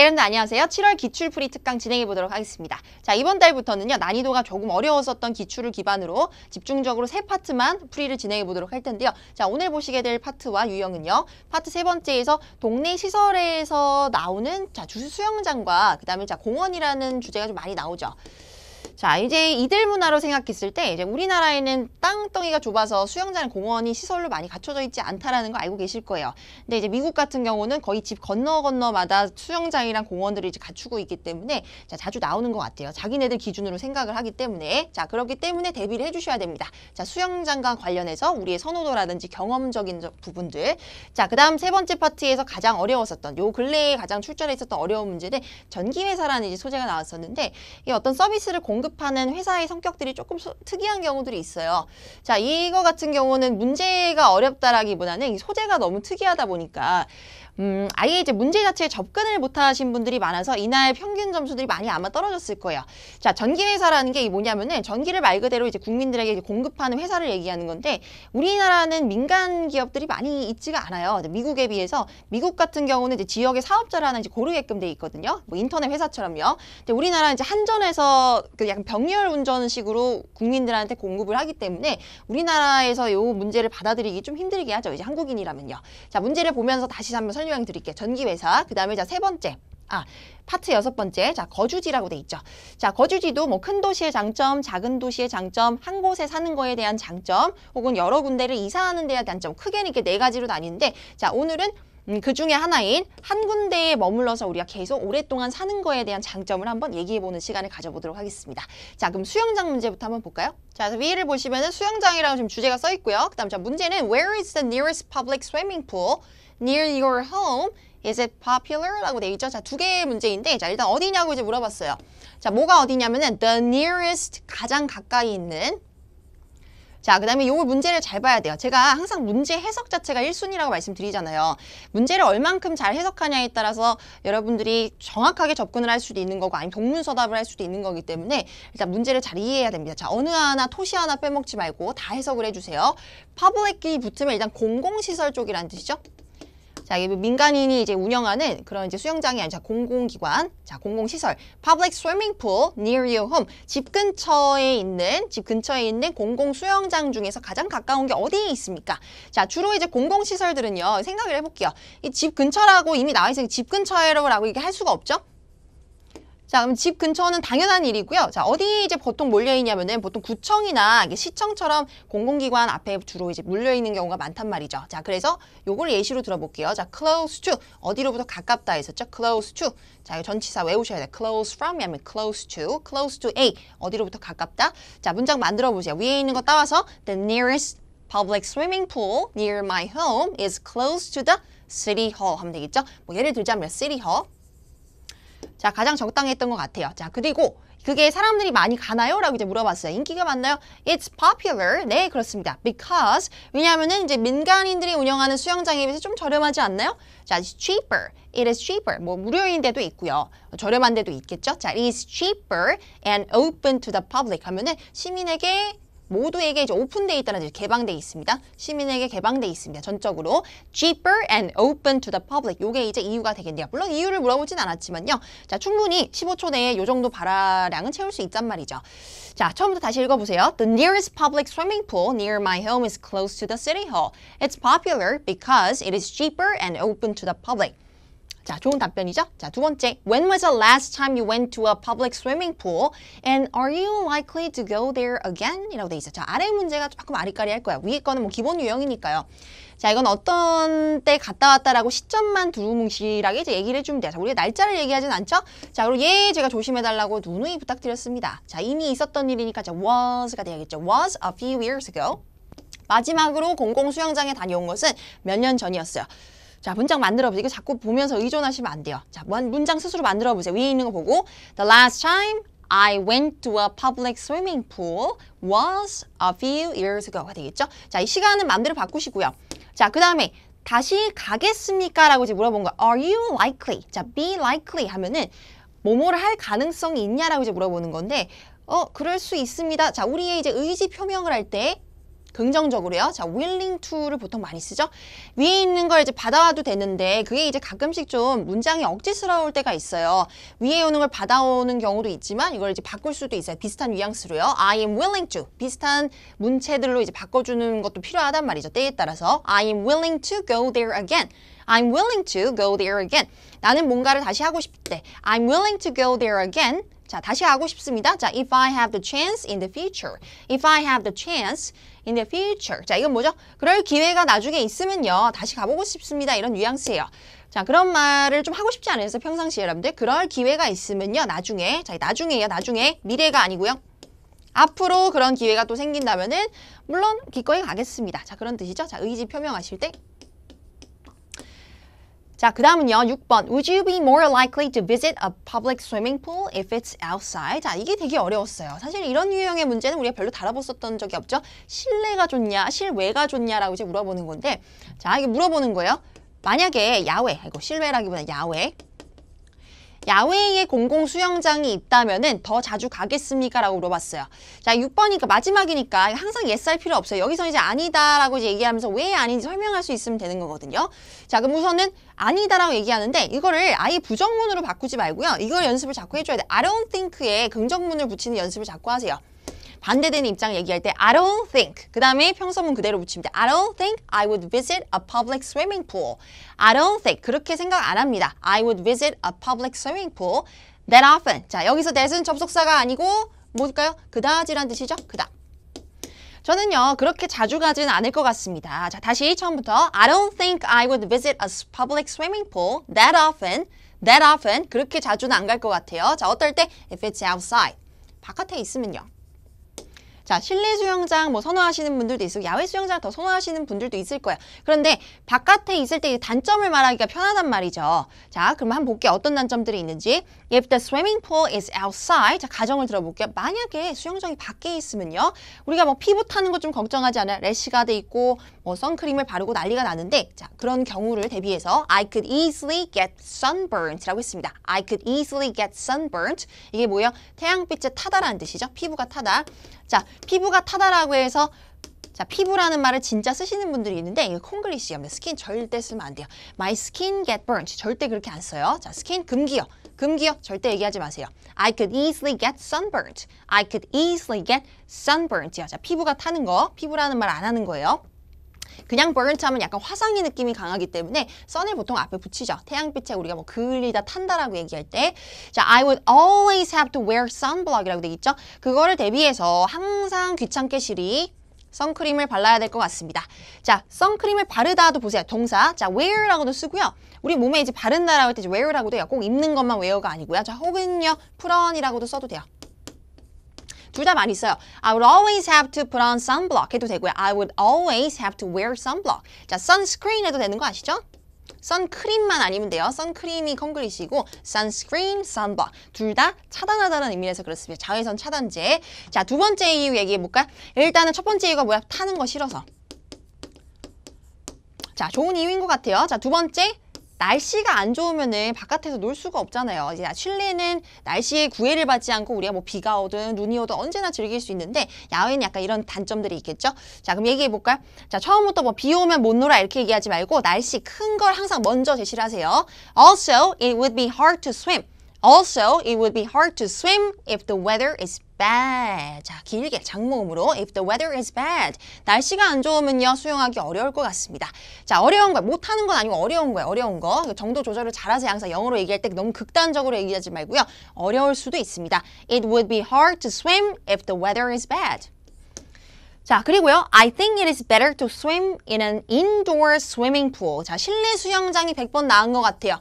자, 여러분들 안녕하세요. 7월 기출풀이 특강 진행해 보도록 하겠습니다. 자, 이번 달부터는요. 난이도가 조금 어려웠었던 기출을 기반으로 집중적으로 세 파트만 풀이를 진행해 보도록 할 텐데요. 자, 오늘 보시게 될 파트와 유형은요. 파트 세 번째에서 동네 시설에서 나오는 자, 주수영장과 수 그다음에 자, 공원이라는 주제가 좀 많이 나오죠. 자 이제 이들 문화로 생각했을 때 이제 우리나라에는 땅덩이가 좁아서 수영장 공원이 시설로 많이 갖춰져 있지 않다라는 거 알고 계실 거예요. 근데 이제 미국 같은 경우는 거의 집 건너 건너마다 수영장이랑 공원들을 이제 갖추고 있기 때문에 자, 자주 나오는 것 같아요. 자기네들 기준으로 생각을 하기 때문에 자 그렇기 때문에 대비를 해주셔야 됩니다. 자 수영장과 관련해서 우리의 선호도라든지 경험적인 부분들 자 그다음 세 번째 파트에서 가장 어려웠었던 요 근래에 가장 출전했었던 어려운 문제는 전기회사라는 이제 소재가 나왔었는데 이 어떤 서비스를 공급 공급하는 회사의 성격들이 조금 소, 특이한 경우들이 있어요. 자, 이거 같은 경우는 문제가 어렵다라기보다는 소재가 너무 특이하다 보니까 음, 아예 이제 문제 자체에 접근을 못하신 분들이 많아서 이날 평균 점수들이 많이 아마 떨어졌을 거예요. 자, 전기회사라는 게 뭐냐면은 전기를 말 그대로 이제 국민들에게 이제 공급하는 회사를 얘기하는 건데 우리나라는 민간 기업들이 많이 있지가 않아요. 미국에 비해서 미국 같은 경우는 이제 지역의 사업자를 하나 이제 고르게끔 돼 있거든요. 뭐 인터넷 회사처럼요. 근데 우리나라 이제 한전에서 그 약간 병렬 운전식으로 국민들한테 공급을 하기 때문에 우리나라에서 요 문제를 받아들이기 좀 힘들게 하죠. 이제 한국인이라면요. 자, 문제를 보면서 다시 한번 설명 설명 드릴게요. 전기회사. 그 다음에 자, 세 번째. 아, 파트 여섯 번째. 자, 거주지라고 돼 있죠. 자, 거주지도 뭐 큰 도시의 장점, 작은 도시의 장점, 한 곳에 사는 거에 대한 장점, 혹은 여러 군데를 이사하는 데에 대한 장점. 크게는 이렇게 네 가지로 나뉘는데, 자, 오늘은 음, 그 중에 하나인 한 군데에 머물러서 우리가 계속 오랫동안 사는 거에 대한 장점을 한번 얘기해보는 시간을 가져보도록 하겠습니다. 자, 그럼 수영장 문제부터 한번 볼까요? 자, 위를 보시면 은 수영장이라고 지금 주제가 써 있고요. 그 다음 자 문제는 Where is the nearest public swimming pool? near your home is it popular? 라고 돼 있죠. 자, 두 개의 문제인데 자, 일단 어디냐고 이제 물어봤어요. 자, 뭐가 어디냐면은 the nearest 가장 가까이 있는 자, 그 다음에 요걸 문제를 잘 봐야 돼요. 제가 항상 문제 해석 자체가 일순위라고 말씀드리잖아요. 문제를 얼만큼 잘 해석하냐에 따라서 여러분들이 정확하게 접근을 할 수도 있는 거고 아니면 동문서답을 할 수도 있는 거기 때문에 일단 문제를 잘 이해해야 됩니다. 자, 어느 하나, 토시 하나 빼먹지 말고 다 해석을 해주세요. public이 붙으면 일단 공공시설 쪽이라는 뜻이죠. 자, 민간인이 이제 운영하는 그런 이제 수영장이 아니라 공공기관, 자, 공공시설, public swimming pool near your home, 집 근처에 있는, 집 근처에 있는 공공 수영장 중에서 가장 가까운 게 어디에 있습니까? 자, 주로 이제 공공시설들은요, 생각을 해볼게요. 이 집 근처라고 이미 나와 있으니까 집근처라고 이게 렇할 수가 없죠? 자, 그럼 집 근처는 당연한 일이고요. 자, 어디 에 이제 보통 몰려 있냐면은 보통 구청이나 시청처럼 공공기관 앞에 주로 이제 몰려 있는 경우가 많단 말이죠. 자, 그래서 요걸 예시로 들어볼게요. 자, close to 어디로부터 가깝다 했었죠? close to. 자, 전치사 외우셔야 돼. close from이 아니면 close to, close to A 어디로부터 가깝다. 자, 문장 만들어 보세요. 위에 있는 거 따와서 the nearest public swimming pool near my home is close to the city hall 하면 되겠죠? 뭐 예를 들자면 city hall 자, 가장 적당했던 것 같아요. 자, 그리고 그게 사람들이 많이 가나요? 라고 이제 물어봤어요. 인기가 많나요? It's popular. 네, 그렇습니다. Because 왜냐면은 이제 민간인들이 운영하는 수영장에 비해서 좀 저렴하지 않나요? 자, it's cheaper. It is cheaper. 뭐 무료인 데도 있고요. 저렴한 데도 있겠죠? 자, it's cheaper and open to the public 하면은 시민에게 모두에게 이제 오픈돼 있다는 뜻, 개방돼 있습니다. 시민에게 개방돼 있습니다. 전적으로 cheaper and open to the public. 요게 이제 이유가 되겠네요. 물론 이유를 물어보진 않았지만요. 자, 충분히 15초 내에 요 정도 발화량은 채울 수 있단 말이죠. 자, 처음부터 다시 읽어보세요. The nearest public swimming pool near my home is close to the city hall. It's popular because it is cheaper and open to the public. 자, 좋은 답변이죠? 자, 두 번째. When was the last time you went to a public swimming pool? And are you likely to go there again? 이라고 돼 있어. 자, 아래 문제가 조금 아리까리할 거야. 위에 거는 뭐 기본 유형이니까요. 자, 이건 어떤 때 갔다 왔다라고 시점만 두루뭉실하게 이제 얘기를 해주면 돼요. 자, 우리가 날짜를 얘기하진 않죠? 자, 그리고 예, 제가 조심해달라고 누누이 부탁드렸습니다. 자, 이미 있었던 일이니까 자, was가 돼야겠죠. was a few years ago. 마지막으로 공공 수영장에 다녀온 것은 몇 년 전이었어요. 자, 문장 만들어 보세요. 이거 자꾸 보면서 의존하시면 안 돼요. 자, 문장 스스로 만들어 보세요. 위에 있는 거 보고 The last time I went to a public swimming pool was a few years ago가 되겠죠? 자, 이 시간은 마음대로 바꾸시고요. 자, 그 다음에 다시 가겠습니까? 라고 이제 물어본 거 Are you likely? 자, be likely 하면은 뭐뭐를 할 가능성이 있냐라고 이제 물어보는 건데 어, 그럴 수 있습니다. 자, 우리의 이제 의지 표명을 할때 긍정적으로요. 자, willing to를 보통 많이 쓰죠. 위에 있는 걸 이제 받아와도 되는데 그게 이제 가끔씩 좀 문장이 억지스러울 때가 있어요. 위에 오는 걸 받아오는 경우도 있지만 이걸 이제 바꿀 수도 있어요. 비슷한 뉘앙스로요. I am willing to 비슷한 문체들로 이제 바꿔주는 것도 필요하단 말이죠. 때에 따라서 I am willing to go there again. I'm willing to go there again. 나는 뭔가를 다시 하고 싶을 때 I'm willing to go there again. 자, 다시 하고 싶습니다. 자, if I have the chance in the future. if I have the chance in the future. 자, 이건 뭐죠? 그럴 기회가 나중에 있으면요. 다시 가보고 싶습니다. 이런 뉘앙스예요. 자, 그런 말을 좀 하고 싶지 않아서 평상시에 여러분들 그럴 기회가 있으면요. 나중에. 자, 나중에요. 나중에. 미래가 아니고요. 앞으로 그런 기회가 또 생긴다면은 물론 기꺼이 가겠습니다. 자, 그런 뜻이죠. 자, 의지 표명하실 때 자, 그 다음은요. 6번. Would you be more likely to visit a public swimming pool if it's outside? 자, 이게 되게 어려웠어요. 사실 이런 유형의 문제는 우리가 별로 다뤄봤었던 적이 없죠. 실내가 좋냐, 실외가 좋냐라고 이제 물어보는 건데 자, 이게 물어보는 거예요. 만약에 야외, 이거 실외라기보다 야외 야외에 공공 수영장이 있다면 더 자주 가겠습니까? 라고 물어봤어요. 자, 6번이니까 마지막이니까 항상 예스할 필요 없어요. 여기서 이제 아니다라고 이제 얘기하면서 왜 아닌지 설명할 수 있으면 되는 거거든요. 자, 그럼 우선은 아니다라고 얘기하는데 이거를 아예 부정문으로 바꾸지 말고요. 이걸 연습을 자꾸 해줘야 돼. I don't think에 긍정문을 붙이는 연습을 자꾸 하세요. 반대되는 입장 얘기할 때 I don't think 그 다음에 평서문 그대로 붙이면 돼. I don't think I would visit a public swimming pool. I don't think 그렇게 생각 안 합니다. I would visit a public swimming pool that often. 자 여기서 that은 접속사가 아니고 뭘까요? 그다지란 뜻이죠. 그다. 저는요 그렇게 자주 가진 않을 것 같습니다. 자 다시 처음부터 I don't think I would visit a public swimming pool that often. That often 그렇게 자주는 안 갈 것 같아요. 자 어떨 때 if it's outside 바깥에 있으면요. 자, 실내 수영장 뭐 선호하시는 분들도 있고 야외 수영장 더 선호하시는 분들도 있을 거예요 그런데 바깥에 있을 때 단점을 말하기가 편하단 말이죠. 자, 그럼 한번 볼게요. 어떤 단점들이 있는지. If the swimming pool is outside. 자, 가정을 들어볼게요. 만약에 수영장이 밖에 있으면요. 우리가 뭐 피부 타는 것 좀 걱정하지 않아요. 래시가돼 있고 뭐 선크림을 바르고 난리가 나는데 자, 그런 경우를 대비해서 I could easily get sunburned라고 했습니다. I could easily get sunburned. 이게 뭐예요? 태양빛에 타다라는 뜻이죠. 피부가 타다. 자, 피부가 타다라고 해서 자, 피부라는 말을 진짜 쓰시는 분들이 있는데 이거 콩글리시요. 네, 스킨 절대 쓰면 안 돼요. My skin get b u r n e 절대 그렇게 안 써요. 자, 스킨 금기어금기어 절대 얘기하지 마세요. I could easily get s u n b u r n e I could easily get s u n b u r n e 자, 피부가 타는 거. 피부라는 말 안 하는 거예요. 그냥 버런트 하면 약간 화상의 느낌이 강하기 때문에 선을 보통 앞에 붙이죠. 태양빛에 우리가 뭐 그을리다 탄다라고 얘기할 때 자, I would always have to wear sunblock이라고 돼 있죠. 그거를 대비해서 항상 귀찮게 실이 선크림을 발라야 될 것 같습니다. 자, 선크림을 바르다도 보세요. 동사. 자, wear라고도 쓰고요. 우리 몸에 이제 바른다라고 할 때 wear라고도 해요. 꼭 입는 것만 wear가 아니고요. 자, 혹은요, put on이라고도 써도 돼요. 둘다 많이 써요. I would always have to put on sunblock 해도 되고요. I would always have to wear sunblock. 자, sunscreen 해도 되는 거 아시죠? 선크림만 아니면 돼요. 선크림이 콩글리시고 sunscreen, sunblock 둘 다 차단하다는 의미에서 그렇습니다. 자외선 차단제. 자, 두 번째 이유 얘기해 볼까? 일단은 첫 번째 이유가 뭐야? 타는 거 싫어서. 자, 좋은 이유인 것 같아요. 자, 두 번째 날씨가 안 좋으면은 바깥에서 놀 수가 없잖아요. 이제 실내는 날씨에 구애를 받지 않고 우리가 뭐 비가 오든 눈이 오든 언제나 즐길 수 있는데 야외는 약간 이런 단점들이 있겠죠. 자 그럼 얘기해 볼까요? 자 처음부터 뭐 비 오면 못 놀아 이렇게 얘기하지 말고 날씨 큰 걸 항상 먼저 제시 하세요. Also, it would be hard to swim. Also, it would be hard to swim if the weather is bad. 자, 길게 장모음으로 if the weather is bad. 날씨가 안 좋으면요, 수영하기 어려울 것 같습니다. 자, 어려운 거, 못하는 건 아니고 어려운 거예요, 어려운 거. 정도 조절을 잘하세요. 항상 영어로 얘기할 때 너무 극단적으로 얘기하지 말고요. 어려울 수도 있습니다. It would be hard to swim if the weather is bad. 자, 그리고요. I think it is better to swim in an indoor swimming pool. 자, 실내 수영장이 100번 나은 것 같아요.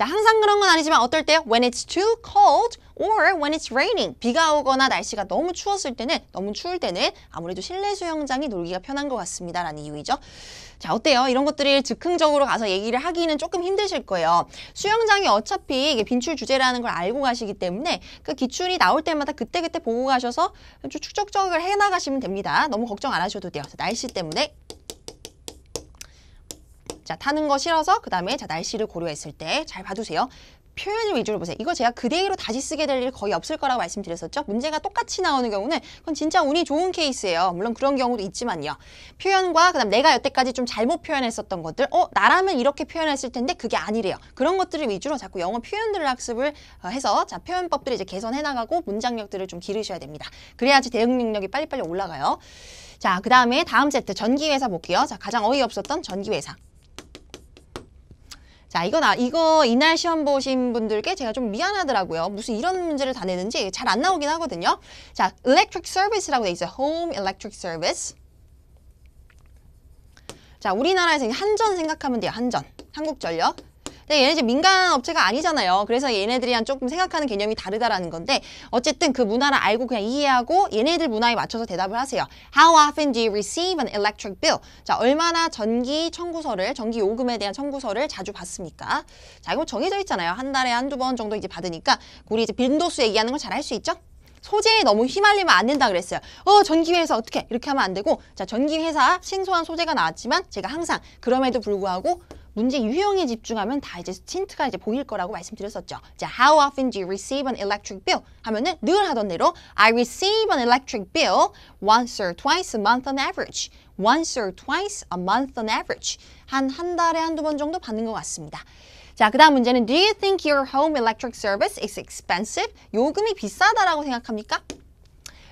자, 항상 그런 건 아니지만 어떨 때요? When it's too cold or when it's raining. 비가 오거나 날씨가 너무 추웠을 때는, 너무 추울 때는 아무래도 실내 수영장이 놀기가 편한 것 같습니다. 라는 이유이죠. 자, 어때요? 이런 것들을 즉흥적으로 가서 얘기를 하기는 조금 힘드실 거예요. 수영장이 어차피 이게 빈출 주제라는 걸 알고 가시기 때문에 그 기출이 나올 때마다 그때그때 보고 가셔서 좀 축적적을 해나가시면 됩니다. 너무 걱정 안 하셔도 돼요. 날씨 때문에 자, 타는 거 싫어서 그 다음에 자 날씨를 고려했을 때 잘봐두세요 표현 을 위주로 보세요. 이거 제가 그대로 다시 쓰게 될일이 거의 없을 거라고 말씀드렸었죠. 문제가 똑같이 나오는 경우는 그건 진짜 운이 좋은 케이스예요. 물론 그런 경우도 있지만요. 표현과 그다음 내가 여태까지 좀 잘못 표현했었던 것들 어 나라면 이렇게 표현했을 텐데 그게 아니래요. 그런 것들을 위주로 자꾸 영어 표현들을 학습을 어, 해서 자 표현법들을 이제 개선해 나가고 문장력들을 좀 기르셔야 됩니다. 그래야지 대응 능력이 빨리빨리 올라가요. 자, 그 다음에 다음 세트 전기회사 볼게요. 자, 가장 어이없었던 전기회사. 자, 이거 나 아, 이거 이날 시험 보신 분들께 제가 좀 미안하더라고요. 무슨 이런 문제를 다 내는지 잘 안 나오긴 하거든요. 자, electric service라고 돼 있어요. home electric service. 자, 우리나라에서 한전 생각하면 돼요. 한전. 한국전력. 근데 네, 얘네 이제 민간 업체가 아니잖아요. 그래서 얘네들이한 조금 생각하는 개념이 다르다라는 건데 어쨌든 그 문화를 알고 그냥 이해하고 얘네들 문화에 맞춰서 대답을 하세요. How often do you receive an electric bill? 자, 얼마나 전기 청구서를, 전기 요금에 대한 청구서를 자주 받습니까? 자, 이거 뭐 정해져 있잖아요. 한 달에 한두 번 정도 이제 받으니까 우리 이제 빈도수 얘기하는 걸 잘 할 수 있죠? 소재에 너무 휘말리면 안 된다 그랬어요. 어 전기회사 어떻게 이렇게 하면 안 되고 자 전기회사 신소한 소재가 나왔지만 제가 항상 그럼에도 불구하고 문제 유형에 집중하면 다 이제 힌트가 이제 보일 거라고 말씀드렸었죠. 자, how often do you receive an electric bill? 하면은 늘 하던 대로 I receive an electric bill once or twice a month on average. once or twice a month on average. 한 한 달에 한두 번 정도 받는 것 같습니다. 자, 그 다음 문제는 Do you think your home electric service is expensive? 요금이 비싸다라고 생각합니까?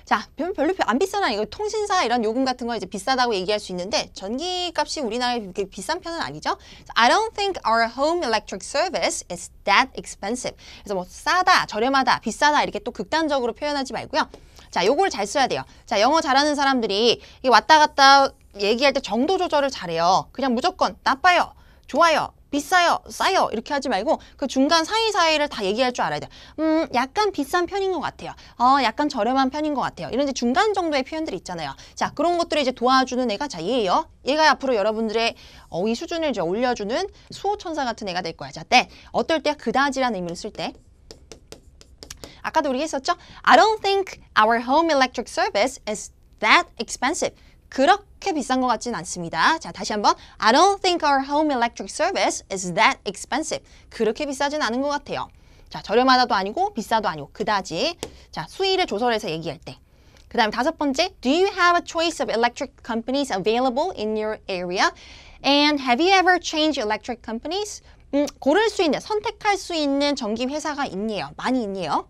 자, 별로 안 비싸나 이거 통신사 이런 요금 같은 거 이제 비싸다고 얘기할 수 있는데 전기 값이 우리나라에 그렇게 비싼 편은 아니죠. I don't think our home electric service is that expensive. 그래서 뭐 싸다, 저렴하다, 비싸다 이렇게 또 극단적으로 표현하지 말고요. 자, 요걸 잘 써야 돼요. 자, 영어 잘하는 사람들이 왔다 갔다 얘기할 때 정도 조절을 잘해요. 그냥 무조건 나빠요. 좋아요. 비싸요, 싸요 이렇게 하지 말고 그 중간 사이사이를 다 얘기할 줄 알아야 돼요. 음, 약간 비싼 편인 것 같아요. 어, 약간 저렴한 편인 것 같아요. 이런 중간 정도의 표현들이 있잖아요. 자, 그런 것들을 이제 도와주는 애가 자, 얘예요. 얘가 앞으로 여러분들의 어휘 수준을 이제 올려주는 수호천사 같은 애가 될 거야. 자, 때. 어떨 때 그다지라는 의미를 쓸 때. 아까도 우리 했었죠? I don't think our home electric service is that expensive. 그렇게 비싼 것 같진 않습니다. 자, 다시 한번 I don't think our home electric service is that expensive. 그렇게 비싸진 않은 것 같아요. 자, 저렴하다도 아니고 비싸도 아니고 그다지. 자, 수의를 조절해서 얘기할 때. 그 다음 다섯 번째, do you have a choice of electric companies available in your area? And have you ever changed electric companies? 음, 고를 수 있는, 선택할 수 있는 전기 회사가 있네요. 많이 있네요.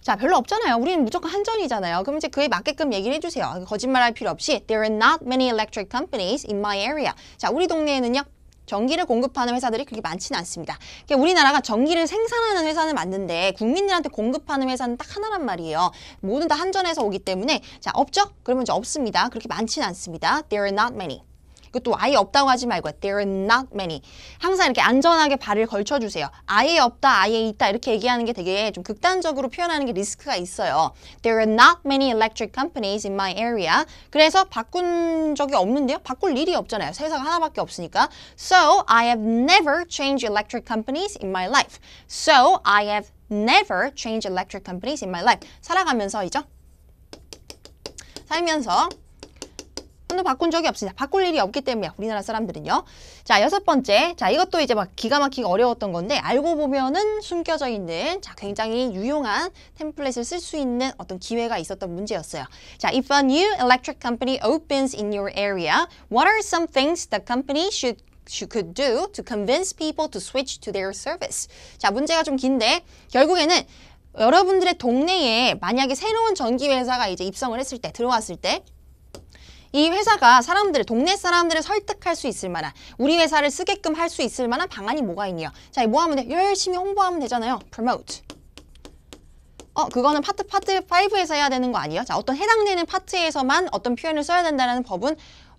자, 별로 없잖아요. 우리는 무조건 한전이잖아요. 그럼 이제 그에 맞게끔 얘기를 해주세요. 거짓말할 필요 없이 There are not many electric companies in my area. 자, 우리 동네에는요. 전기를 공급하는 회사들이 그렇게 많지는 않습니다. 그러니까 우리나라가 전기를 생산하는 회사는 맞는데 국민들한테 공급하는 회사는 딱 하나란 말이에요. 모든 다 한전에서 오기 때문에 자 없죠? 그러면 이제 없습니다. 그렇게 많지는 않습니다. There are not many. 이것도 아예 없다고 하지 말고 there are not many. 항상 이렇게 안전하게 발을 걸쳐주세요. 아예 없다, 아예 있다 이렇게 얘기하는 게 되게 좀 극단적으로 표현하는 게 리스크가 있어요. There are not many electric companies in my area. 그래서 바꾼 적이 없는데요. 바꿀 일이 없잖아요. 세상 하나밖에 없으니까. So I have never changed electric companies in my life. So I have never changed electric companies in my life. 살아가면서이죠. 살면서 한도 바꾼 적이 없습니다. 바꿀 일이 없기 때문에 우리나라 사람들은요. 자 여섯 번째, 자 이것도 이제 막 기가 막히기 어려웠던 건데 알고 보면은 숨겨져 있는 자 굉장히 유용한 템플릿을 쓸 수 있는 어떤 기회가 있었던 문제였어요. 자 if a new electric company opens in your area, what are some things the company should you could do to convince people to switch to their service. 자, 문제가 좀 긴데 결국에는 여러분들의 동네에 만약에 새로운 전기 회사가 이제 입성을 했을 때 들어왔을 때이 회사가 사람들을 동네 사람들을 설득할 수 있을 만한 우리 회사를 쓰게끔 할 수 있을 만한 방안이 뭐가 있냐 자, 뭐 하면 돼? 열심히 홍보하면 되잖아요. promote. 어, 그거는 파트 파트 5에서 해야 되는 거 아니에요? 자, 어떤 해당되는 파트에서만 어떤 표현을 써야 된다는 법은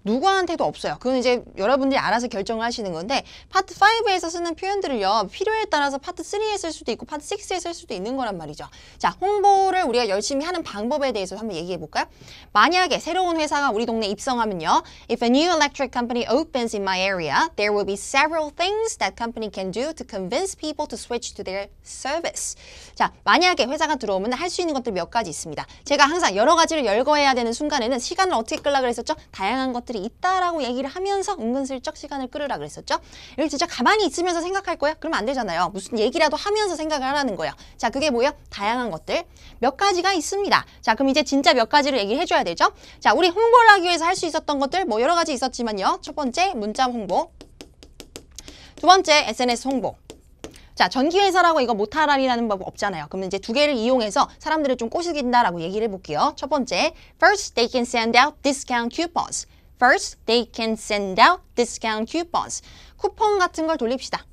누구한테도 없어요. 그건 이제 여러분들이 알아서 결정을 하시는 건데 파트 5에서 쓰는 표현들을요. 필요에 따라서 파트 3에 쓸 수도 있고 파트 6에 쓸 수도 있는 거란 말이죠. 자, 홍보를 우리가 열심히 하는 방법에 대해서 한번 얘기해 볼까요? 만약에 새로운 회사가 우리 동네 입성하면요. If a new electric company opens in my area, there will be several things that company can do to convince people to switch to their service. 자, 만약에 회사가 들어오면 할 수 있는 것들 몇 가지 있습니다. 제가 항상 여러 가지를 열거해야 되는 순간에는 시간을 어떻게 끌라 그랬었죠? 다양한 것들이 것들이 있다라고 얘기를 하면서 은근슬쩍 시간을 끌으라 그랬었죠. 이걸 진짜 가만히 있으면서 생각할 거야? 그러면 안 되잖아요. 무슨 얘기라도 하면서 생각을 하라는 거예요. 자, 그게 뭐예요? 다양한 것들. 몇 가지가 있습니다. 자, 그럼 이제 진짜 몇 가지를 얘기를 해줘야 되죠. 자, 우리 홍보를 하기 위해서 할 수 있었던 것들 뭐 여러 가지 있었지만요. 첫 번째, 문자 홍보. 두 번째, SNS 홍보. 자, 전기회사라고 이거 못하라리라는 법 없잖아요. 그러면 이제 두 개를 이용해서 사람들을 좀 꼬시긴다라고 얘기를 해볼게요. 첫 번째, First, they can send out discount coupons. First, they can send out discount coupons. 쿠폰 같은 걸 돌립시다.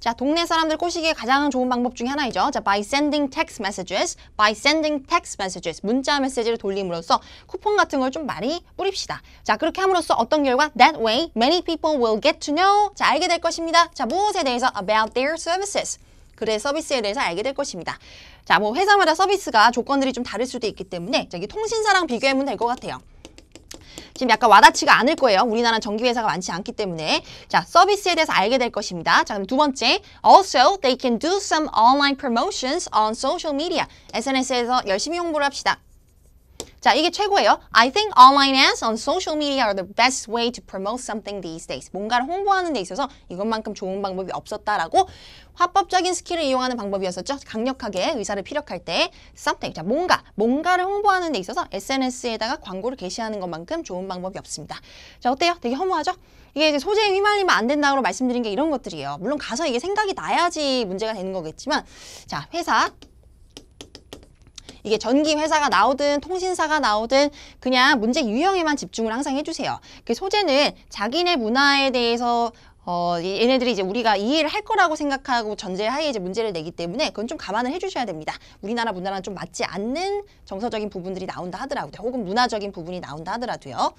자, 동네 사람들 꼬시기에 가장 좋은 방법 중에 하나이죠. 자, by sending text messages, by sending text messages, 문자 메시지를 돌림으로써 쿠폰 같은 걸 좀 많이 뿌립시다. 자, 그렇게 함으로써 어떤 결과? That way, many people will get to know. 자, 알게 될 것입니다. 자, 무엇에 대해서? About their services. 그래 서비스에 대해서 알게 될 것입니다. 자, 뭐 회사마다 서비스가 조건들이 좀 다를 수도 있기 때문에 자, 통신사랑 비교하면될 것 같아요. 지금 약간 와닿지가 않을 거예요. 우리나라는 정기회사가 많지 않기 때문에. 자, 서비스에 대해서 알게 될 것입니다. 자, 그럼 두 번째. Also, they can do some online promotions on social media. SNS에서 열심히 홍보를 합시다. 자, 이게 최고예요. I think online ads on social media are the best way to promote something these days. 뭔가를 홍보하는 데 있어서 이것만큼 좋은 방법이 없었다라고 화법적인 스킬을 이용하는 방법이었었죠. 강력하게 의사를 피력할 때 something, 자, 뭔가, 뭔가를 홍보하는 데 있어서 SNS에다가 광고를 게시하는 것만큼 좋은 방법이 없습니다. 자, 어때요? 되게 허무하죠? 이게 소재에 휘말리면 안 된다고 말씀드린 게 이런 것들이에요. 물론 가서 이게 생각이 나야지 문제가 되는 거겠지만 자, 회사 이게 전기 회사가 나오든 통신사가 나오든 그냥 문제 유형에만 집중을 항상 해주세요. 그 소재는 자기네 문화에 대해서 어, 얘네들이 이제 우리가 이해를 할 거라고 생각하고 전제하에 이제 문제를 내기 때문에 그건 좀 감안을 해주셔야 됩니다. 우리나라 문화랑 좀 맞지 않는 정서적인 부분들이 나온다 하더라고요. 혹은 문화적인 부분이 나온다 하더라도요.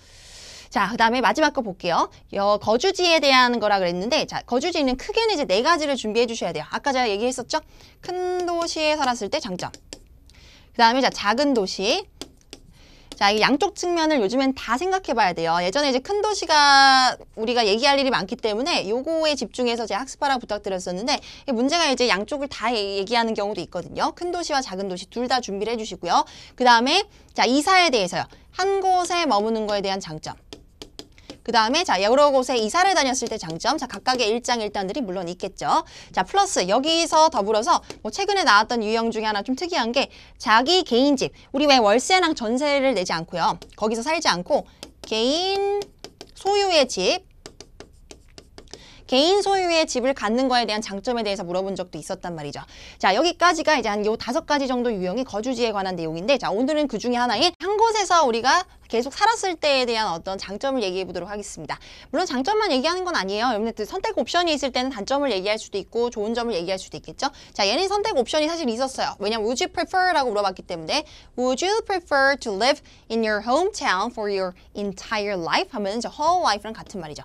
자, 그 다음에 마지막 거 볼게요. 여, 거주지에 대한 거라 그랬는데, 자, 거주지는 크게는 이제 네 가지를 준비해 주셔야 돼요. 아까 제가 얘기했었죠? 큰 도시에 살았을 때 장점. 그 다음에 자 작은 도시 자, 이 양쪽 측면을 요즘엔 다 생각해 봐야 돼요. 예전에 이제 큰 도시가 우리가 얘기할 일이 많기 때문에 요거에 집중해서 제 학습하라고 부탁드렸었는데 문제가 이제 양쪽을 다 얘기하는 경우도 있거든요. 큰 도시와 작은 도시 둘 다 준비를 해 주시고요. 그 다음에 자, 이사에 대해서요. 한 곳에 머무는 거에 대한 장점. 그 다음에 자 여러 곳에 이사를 다녔을 때 장점 자 각각의 일장 일단들이 물론 있겠죠. 자 플러스 여기서 더불어서 뭐 최근에 나왔던 유형 중에 하나 좀 특이한 게 자기 개인 집 우리 왜 월세랑 전세를 내지 않고요. 거기서 살지 않고 개인 소유의 집 개인 소유의 집을 갖는 거에 대한 장점에 대해서 물어본 적도 있었단 말이죠. 자 여기까지가 이제 한 요 다섯 가지 정도 유형의 거주지에 관한 내용인데 자 오늘은 그 중에 하나인 한 곳에서 우리가 계속 살았을 때에 대한 어떤 장점을 얘기해 보도록 하겠습니다. 물론 장점만 얘기하는 건 아니에요. 여러분들 그 선택 옵션이 있을 때는 단점을 얘기할 수도 있고 좋은 점을 얘기할 수도 있겠죠. 자, 얘는 선택 옵션이 사실 있었어요. 왜냐면 would you prefer라고 물어봤기 때문에 would you prefer to live in your hometown for your entire life 하면 저 whole life랑 같은 말이죠.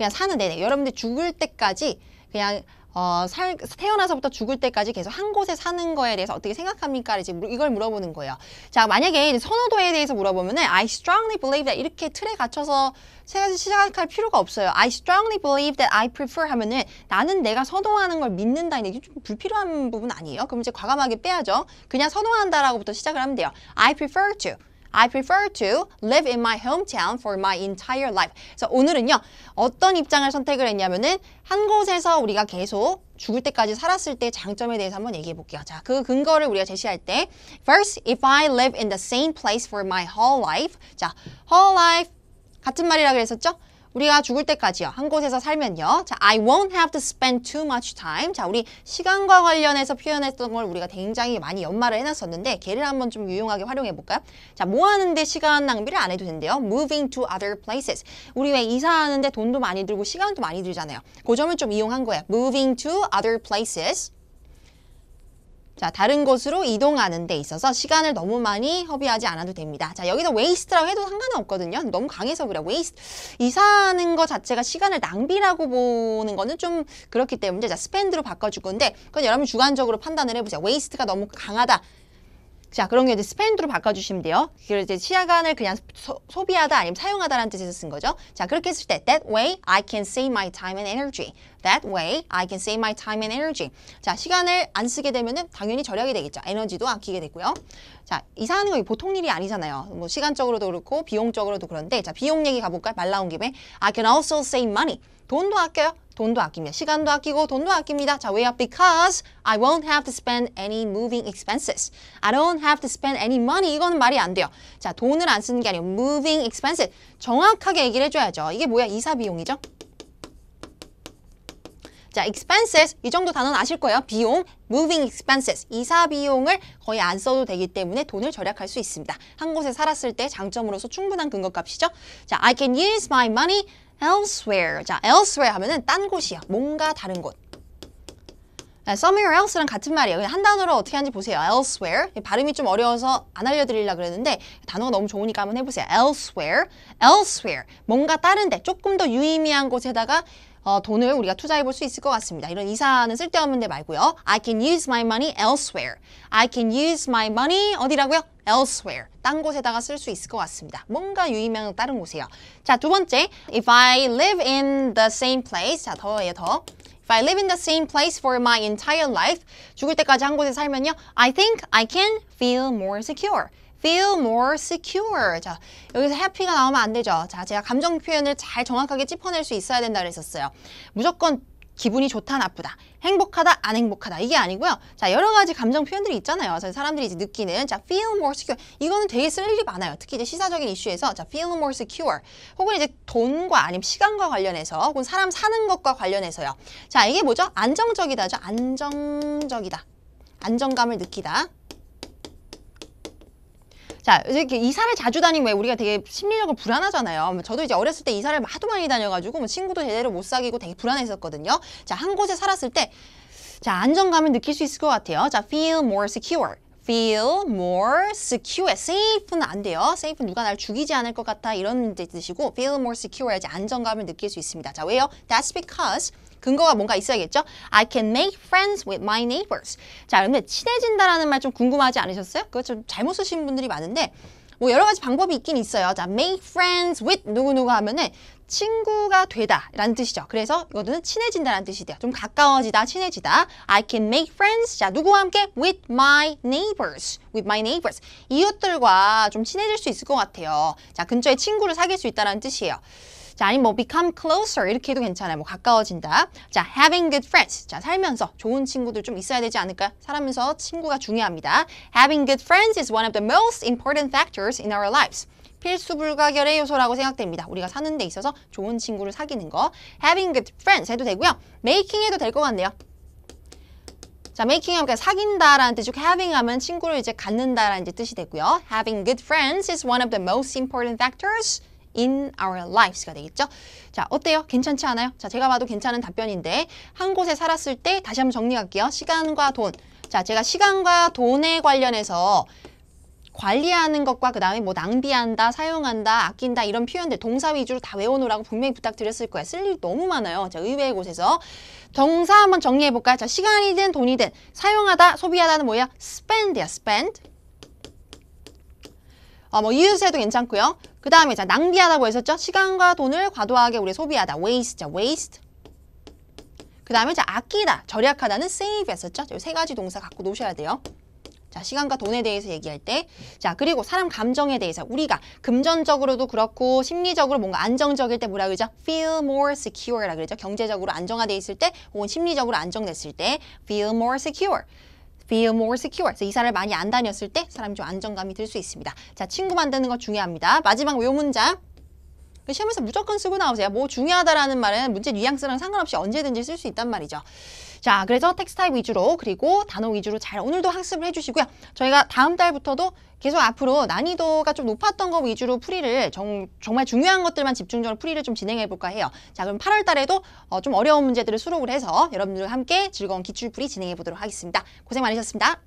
그냥 사는 내내 네. 여러분들 죽을 때까지 그냥 어, 살, 태어나서부터 죽을 때까지 계속 한 곳에 사는 거에 대해서 어떻게 생각합니까? 이걸 물어보는 거예요. 자, 만약에 선호도에 대해서 물어보면은 I strongly believe that 이렇게 틀에 갇혀서 세 가지 시작할 필요가 없어요. I strongly believe that I prefer 하면은 나는 내가 선호하는 걸 믿는다. 이게 좀 불필요한 부분 아니에요? 그럼 이제 과감하게 빼야죠. 그냥 선호한다라고부터 시작을 하면 돼요. I prefer to. I prefer to live in my hometown for my entire life. 그래서 오늘은요. 어떤 입장을 선택을 했냐면은 한 곳에서 우리가 계속 죽을 때까지 살았을 때 장점에 대해서 한번 얘기해 볼게요. 자, 그 근거를 우리가 제시할 때 First, if I live in the same place for my whole life. 자, whole life 같은 말이라고 했었죠? 우리가 죽을 때까지요. 한 곳에서 살면요. 자, I won't have to spend too much time. 자, 우리 시간과 관련해서 표현했던 걸 우리가 굉장히 많이 연말을 해놨었는데 걔를 한번 좀 유용하게 활용해 볼까요? 자, 뭐 하는데 시간 낭비를 안 해도 된대요. Moving to other places. 우리 왜 이사하는데 돈도 많이 들고 시간도 많이 들잖아요. 그 점을 좀 이용한 거예요. Moving to other places. 자, 다른 곳으로 이동하는 데 있어서 시간을 너무 많이 허비하지 않아도 됩니다. 자, 여기서 웨이스트라고 해도 상관은 없거든요. 너무 강해서 그래요. 웨이스트. 이사하는 것 자체가 시간을 낭비라고 보는 거는 좀 그렇기 때문에 자, 스펜드로 바꿔줄 건데 그건 여러분 주관적으로 판단을 해보세요. 웨이스트가 너무 강하다. 자, 그런 게 이제 스펜드로 바꿔주시면 돼요. 그걸 이제 시간을 그냥 소, 소 비하다 아니면 사용하다라는 뜻에서 쓴 거죠. 자, 그렇게 했을 때 that way I can save my time and energy. That way I can save my time and energy. 자, 시간을 안 쓰게 되면은 당연히 절약이 되겠죠. 에너지도 아끼게 되고요. 자, 이사하는 거 보통 일이 아니잖아요. 뭐 시간적으로도 그렇고 비용적으로도 그런데 자, 비용 얘기 가볼까요? 말 나온 김에 I can also save money. 돈도 아껴요. 돈도 아끼니 시간도 아끼고 돈도 아낍니다. 자, 왜요? Because I won't have to spend any moving expenses. I don't have to spend any money. 이거는 말이 안 돼요. 자, 돈을 안 쓰는 게 아니고 moving expenses. 정확하게 얘기를 해줘야죠. 이게 뭐야? 이사 비용이죠? 자, expenses 이 정도 단어는 아실 거예요. 비용, moving expenses 이사 비용을 거의 안 써도 되기 때문에 돈을 절약할 수 있습니다. 한 곳에 살았을 때 장점으로서 충분한 근거값이죠. 자, I can use my money elsewhere. 자, elsewhere 하면은 딴 곳이야. 뭔가 다른 곳. 아, somewhere else랑 같은 말이에요. 그냥 한 단어로 어떻게 하는지 보세요. elsewhere. 발음이 좀 어려워서 안 알려드리려고 그랬는데 단어가 너무 좋으니까 한번 해보세요. elsewhere, elsewhere. 뭔가 다른데 조금 더 유의미한 곳에다가 어, 돈을 우리가 투자해 볼 수 있을 것 같습니다. 이런 이사는 쓸데없는 데 말고요. I can use my money elsewhere. I can use my money 어디라고요? elsewhere. 딴 곳에다가 쓸 수 있을 것 같습니다. 뭔가 유의명은 다른 곳이에요. 자, 두 번째. If I live in the same place. 자, 더예요, 더. If I live in the same place for my entire life. 죽을 때까지 한 곳에 살면요. I think I can feel more secure. feel more secure. 자, 여기서 happy가 나오면 안 되죠. 자, 제가 감정 표현을 잘 정확하게 짚어낼 수 있어야 된다 그랬었어요. 무조건 기분이 좋다 나쁘다 행복하다 안 행복하다 이게 아니고요 자 여러 가지 감정 표현들이 있잖아요 그래서 사람들이 이제 느끼는 자 feel more secure 이거는 되게 쓸 일이 많아요 특히 이제 시사적인 이슈에서 자 feel more secure 혹은 이제 돈과 아니면 시간과 관련해서 혹은 사람 사는 것과 관련해서요 자 이게 뭐죠 안정적이다죠 안정적이다 안정감을 느끼다 자, 이렇게 이사를 자주 다니면 왜 우리가 되게 심리적으로 불안하잖아요. 뭐 저도 이제 어렸을 때 이사를 하도 많이 다녀가지고 뭐 친구도 제대로 못 사귀고 되게 불안했었거든요. 자, 한 곳에 살았을 때 자, 안정감을 느낄 수 있을 것 같아요. 자, feel more secure. feel more secure. safe는 안 돼요. safe는 누가 날 죽이지 않을 것 같아 이런 뜻이고 feel more secure 해야지 안정감을 느낄 수 있습니다. 자, 왜요? That's because 근거가 뭔가 있어야겠죠? I can make friends with my neighbors. 자, 여러분들 친해진다라는 말 좀 궁금하지 않으셨어요? 그거 좀 잘못 쓰신 분들이 많은데 뭐 여러 가지 방법이 있긴 있어요. 자, make friends with 누구누구 하면은 친구가 되다 라는 뜻이죠. 그래서 이거는 친해진다라는 뜻이 돼요. 좀 가까워지다, 친해지다. I can make friends. 자, 누구와 함께? With my neighbors. With my neighbors. 이웃들과 좀 친해질 수 있을 것 같아요. 자, 근처에 친구를 사귈 수 있다는 뜻이에요. 자, 아니면 뭐 become closer 이렇게 해도 괜찮아요. 뭐 가까워진다. 자, having good friends. 자, 살면서 좋은 친구들 좀 있어야 되지 않을까요? 살면서 친구가 중요합니다. Having good friends is one of the most important factors in our lives. 필수 불가결의 요소라고 생각됩니다. 우리가 사는 데 있어서 좋은 친구를 사귀는 거. Having good friends 해도 되고요. Making 해도 될 것 같네요. 자, making 하면 사귄다라는 뜻이고 having 하면 친구를 이제 갖는다라는 뜻이 되고요. Having good friends is one of the most important factors in our lives가 되겠죠. 자, 어때요? 괜찮지 않아요? 자, 제가 봐도 괜찮은 답변인데 한 곳에 살았을 때 다시 한번 정리할게요. 시간과 돈. 자, 제가 시간과 돈에 관련해서 관리하는 것과 그 다음에 뭐 낭비한다, 사용한다, 아낀다 이런 표현들 동사 위주로 다 외워놓으라고 분명히 부탁드렸을 거예요. 쓸일 너무 많아요. 자, 의외의 곳에서. 동사 한번 정리해볼까요? 자, 시간이든 돈이든 사용하다, 소비하다는 뭐야? spend야, spend. 어, 뭐 use해도 괜찮고요. 그 다음에 자 낭비하다고 했었죠? 시간과 돈을 과도하게 우리 소비하다. waste, waste. 그 다음에 자 아끼다, 절약하다는 save 했었죠? 세 가지 동사 갖고 노셔야 돼요. 자 시간과 돈에 대해서 얘기할 때 자 그리고 사람 감정에 대해서 우리가 금전적으로도 그렇고 심리적으로 뭔가 안정적일 때 뭐라 그러죠? feel more secure라 그러죠 경제적으로 안정화돼 있을 때 혹은 심리적으로 안정됐을 때 feel more secure feel more secure. 그래서 이사를 많이 안 다녔을 때 사람이 좀 안정감이 들 수 있습니다. 자, 친구 만드는 거 중요합니다. 마지막 외우 문장. 그 시험에서 무조건 쓰고 나오세요. 뭐 중요하다라는 말은 문제 뉘앙스랑 상관없이 언제든지 쓸 수 있단 말이죠. 자, 그래서 텍스 타입 위주로 그리고 단어 위주로 잘 오늘도 학습을 해주시고요. 저희가 다음 달부터도 계속 앞으로 난이도가 좀 높았던 거 위주로 풀이를 정, 말 중요한 것들만 집중적으로 풀이를 좀 진행해 볼까 해요. 자 그럼 8월 달에도 어, 좀 어려운 문제들을 수록을 해서 여러분들과 함께 즐거운 기출풀이 진행해 보도록 하겠습니다. 고생 많으셨습니다.